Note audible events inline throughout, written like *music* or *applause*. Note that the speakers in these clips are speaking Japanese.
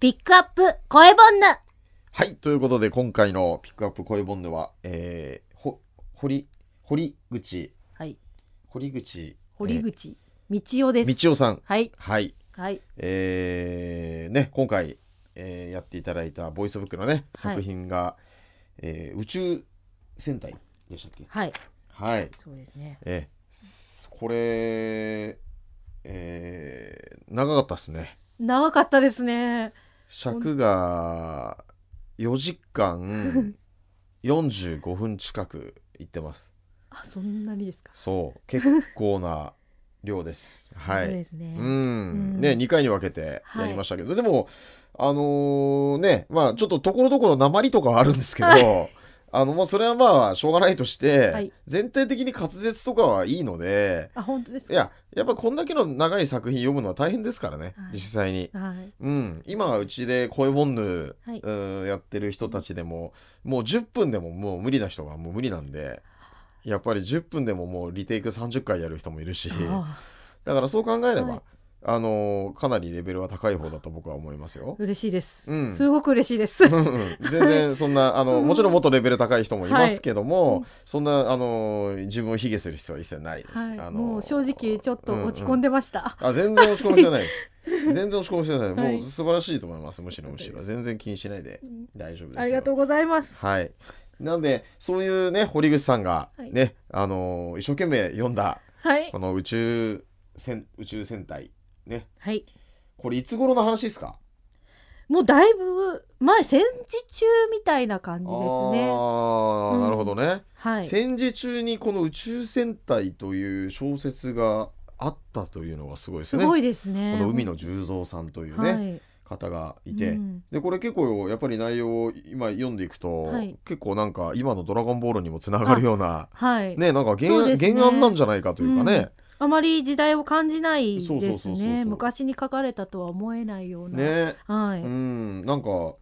ピックアップ声ボンヌはい、ということで今回のピックアップ声ボンヌは、えー、ほ堀堀口、はい、堀口堀口、道夫です。道夫さん、はい、はい、はい、えー、ね今回、えー、やっていただいたボイスブックのね作品が、えー、宇宙戦隊でしたっけ？はい、はい、そうですね。えー、これ、えー、長かったですね。長かったですね。尺が4時間45分近く行ってますあそんなにですかそう結構な量です *laughs* はいそうですねうん、ね2回に分けてやりましたけど、はい、でもあのー、ねまあちょっとところどころ鉛とかはあるんですけど、は *laughs* いあのまあそれはまあしょうがないとして、はい、全体的に滑舌とかはいいのであ本当ですいややっぱこんだけの長い作品読むのは大変ですからね、はい、実際に、はい、うん、今うちで声ボンヌ、はい、うんやってる人たちでももう10分でももう無理な人がもう無理なんでやっぱり10分でももうリテイク30回やる人もいるしだからそう考えれば、あのかなりレベルは高い方だと僕は思いますよ。嬉しいです。うん、すごく嬉しいです。全然そんなあのもちろんもっとレベル高い人もいますけども、はい、そんなあの自分を卑下する必要は一切ないです。はい、あの正直ちょっと落ち込んでました。うんうん、あ全然落ち込んでないです。*laughs* 全然落ち込んでない。もう素晴らしいと思います。むしろむしろ全然気にしないで大丈夫です、ありがとうございます。はい。なんでそういうね堀口さんがね、はい、あの一生懸命読んだ、はい、この宇宙戦宇宙戦隊ねはいこれいつ頃の話ですかもうだいぶ前戦時中みたいな感じですね。ああ、なるほどね、はい。戦時中にこの宇宙戦隊という小説があったというのがすごいですね。すごいですね。この海の十三さんというね。はい方がいて、うん、でこれ結構やっぱり内容を今読んでいくと、はい、結構なんか今の「ドラゴンボール」にもつながるような、はい、ねなんか原,、ね、原案なんじゃないかというかね、うんあまり時代を感じないですね昔に書かれたとは思えないような、ねはい、うんなんか、ちょ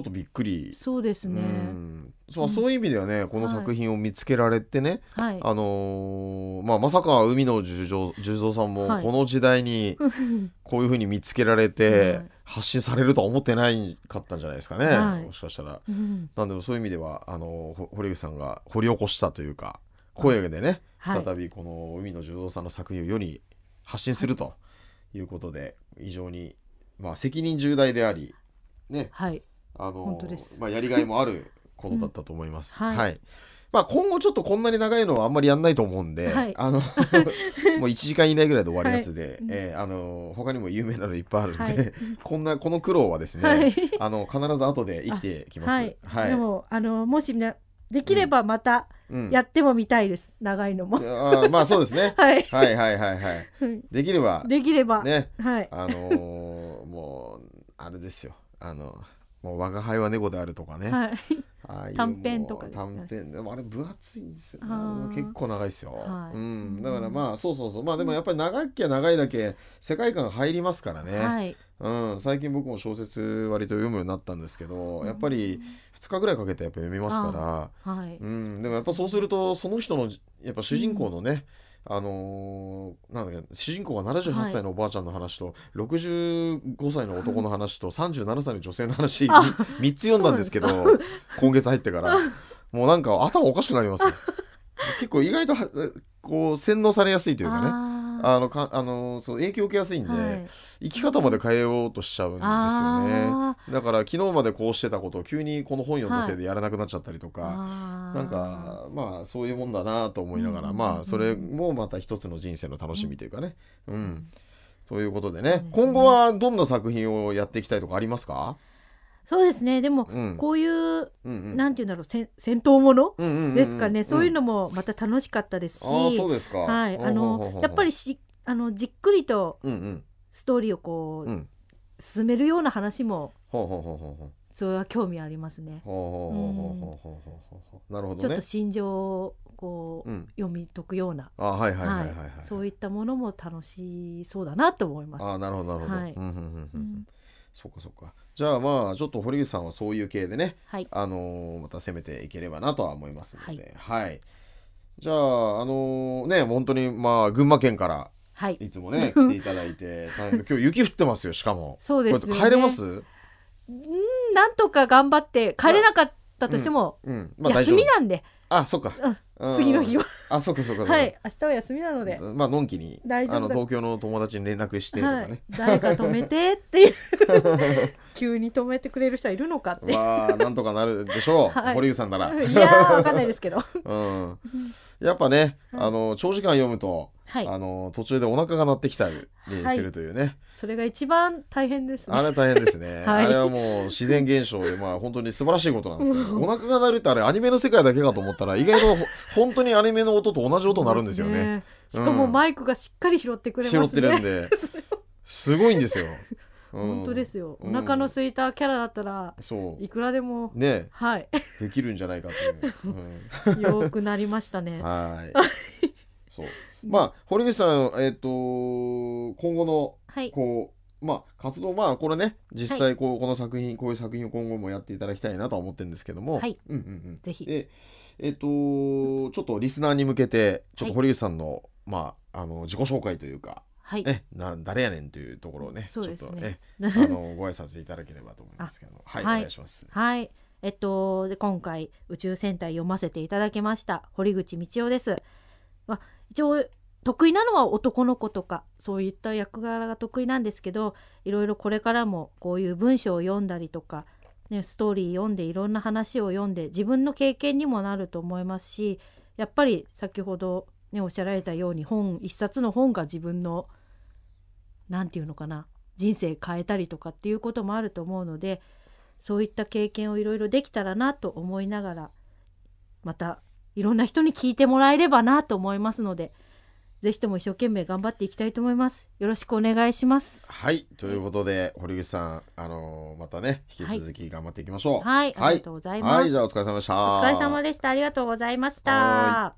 っとびっくりそうですね、うんそう、そういう意味ではね、この作品を見つけられてね、はい、あのー、まあ、まさか海の十蔵十蔵さんもこの時代に *laughs* こういうふうに見つけられて、発信されるとは思ってないかったんじゃないですかね、はい、もしかしたら、うん、なんでもそういう意味ではあの堀口さんが掘り起こしたというか声上げでね、はい、再びこの海野十三さんの作品を世に発信するということで、はい、非常に、まあ、責任重大であり、ね、はい、あのまあ、やりがいもあることだったと思います。う *laughs* ん、はいまあ、今後ちょっとこんなに長いのはあんまりやんないと思うんで、はい、あの *laughs* もう1時間以内ぐらいで終わるやつで、はい、えー、あの他にも有名なのいっぱいあるんで、はい、*laughs* こんなこの苦労はですね、はい、あの必ず後で生きてきます。はいでもあのもしみなできればまたやってもみたいです、長いのもあまあそうですね、*laughs* はい、はいはいはいはいできればできればね、はい、あのー、もうあれですよあのもう我が輩は猫であるとかね、はい、ああ短編とか、ね、短編でもあれ分厚いんですよ、結構長いですよ、はい、うん、だからまあそうそうそうまあでもやっぱり長きゃ長いだけ世界観が入りますからね、はい、うん、最近僕も小説割と読むようになったんですけど、やっぱり2日ぐらいかけてやっぱ読みますから、はい、うん、でもやっぱそうするとその人のやっぱ主人公のね、うん、あのー、なんだっけ主人公が78歳のおばあちゃんの話と、はい、65歳の男の話と37歳の女性の話3 *laughs* つ読んだんですけど今月入ってからもうなんか頭おかしくなります結構意外とこう洗脳されやすいというかね。あのかあのそう影響を受けやすいんで、はい、生き方まで変えようとしちゃうんですよねだから昨日までこうしてたことを急にこの本読んだせいでやらなくなっちゃったりとか、はい、なんかまあそういうもんだなと思いながら、うん、まあそれもまた一つの人生の楽しみというかね。うん、うん、ということでね、今後はどんな作品をやっていきたいとかありますか、うんそうですねでも、こういう、うんうん、なんていうんだろう戦闘ものですかね、そういうのもまた楽しかったですしそうですか、はい、あのやっぱりしあのじっくりとストーリーをこう、うん、進めるような話もそれは興味ありますね。なるほど、ね、ちょっと心情こう、うん、読み解くような、あはいはいはいはい、はい、そういったものも楽しそうだなと思います。あなるほどなるほど。はい。うんうんうんうん。そうかそうかじゃあまあちょっと堀口さんはそういう系でね、はい、あのー、また攻めていければなとは思いますので、はい、はい、じゃああのー、ね本当にまあ群馬県からはい、いつもね来ていただいて *laughs* 今日雪降ってますよしかもそうです、ね、帰れますうんなんとか頑張って帰れなかったとしても、うん、うん、まあ、休みなんであそっか、うん次の日はあそうかそうかはい明日は休みなのでまあのんきにあの東京の友達に連絡してとかね、はい、誰か止めてっていう *laughs* 急に止めてくれる人はいるのかってまあなんとかなるでしょう、*laughs* はい、堀内さんならいやわかんないですけど、*laughs* うん、やっぱね、あの長時間読むとはい、あの途中でお腹が鳴ってきたりするというね、はい、それが一番大変ですねあれ大変ですね、*laughs* はい、あれはもう自然現象でまあ本当に素晴らしいことなんですけどお腹が鳴るってあれアニメの世界だけかと思ったら意外と本当にアニメの音と同じ音になるんですよね、ね、しかもマイクがしっかり拾ってくれます、ね、拾ってるんですごいんですよん、*laughs* 本当ですよ、お腹のすいたキャラだったら、ういくらでもね、はい、できるんじゃないかという、うん、*laughs* よくなりましたねはいそうまあ堀口さん、えーと、と今後の、はい、こうまあ、活動まあこれね実際こう、この作品こういう作品を今後もやっていただきたいなと思ってるんですけども、はいうんうんうん、ぜひでえっ、ー、とちょっとリスナーに向けてちょっと堀口さんの、はい、まああの自己紹介というかはい、えな誰やねんというところをね、ね、ちょっとね *laughs* あのご挨拶いただければと思いますけどはい、はい、お願いします。はいえっと、で今回「宇宙戦隊」読ませていただきました堀口道夫です。ま一応得意なのは男の子とかそういった役柄が得意なんですけどいろいろこれからもこういう文章を読んだりとか、ね、ストーリー読んでいろんな話を読んで自分の経験にもなると思いますしやっぱり先ほど、ね、おっしゃられたように本一冊の本が自分の何て言うのかな人生変えたりとかっていうこともあると思うのでそういった経験をいろいろできたらなと思いながらまたいろんな人に聞いてもらえればなと思いますので。ぜひとも一生懸命頑張っていきたいと思います。よろしくお願いします。はい、ということで、堀口さん、あのー、またね、引き続き頑張っていきましょう。はい、はい、ありがとうございます。はい、じゃ、お疲れ様でした。お疲れ様でした。ありがとうございました。